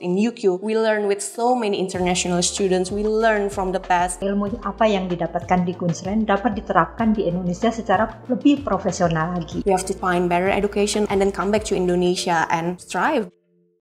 In UQ, we learn with so many international students, we learn from the past. Ilmu apa yang didapatkan di Kunsren dapat diterapkan di Indonesia secara lebih profesional lagi. We have to find better education and then come back to Indonesia and strive.